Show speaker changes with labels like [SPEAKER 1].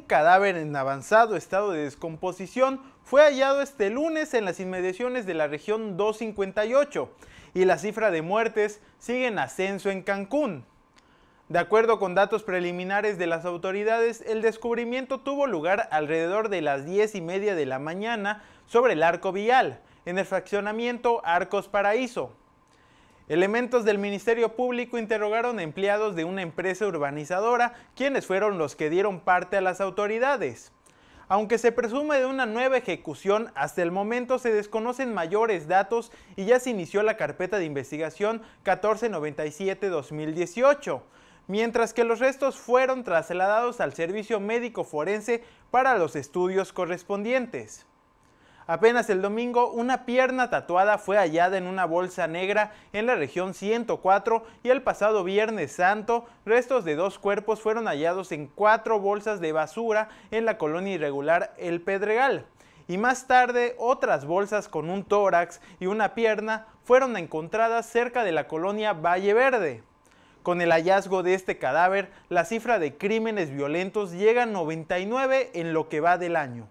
[SPEAKER 1] un cadáver en avanzado estado de descomposición fue hallado este lunes en las inmediaciones de la región 258 y la cifra de muertes sigue en ascenso en Cancún. De acuerdo con datos preliminares de las autoridades, el descubrimiento tuvo lugar alrededor de las 10 y media de la mañana sobre el arco vial, en el fraccionamiento Arcos Paraíso. Elementos del Ministerio Público interrogaron a empleados de una empresa urbanizadora, quienes fueron los que dieron parte a las autoridades. Aunque se presume de una nueva ejecución, hasta el momento se desconocen mayores datos y ya se inició la carpeta de investigación 1497-2018, mientras que los restos fueron trasladados al servicio médico forense para los estudios correspondientes. Apenas el domingo, una pierna tatuada fue hallada en una bolsa negra en la región 104 y el pasado Viernes Santo, restos de dos cuerpos fueron hallados en cuatro bolsas de basura en la colonia irregular El Pedregal y más tarde otras bolsas con un tórax y una pierna fueron encontradas cerca de la colonia Valle Verde. Con el hallazgo de este cadáver, la cifra de crímenes violentos llega a 99 en lo que va del año.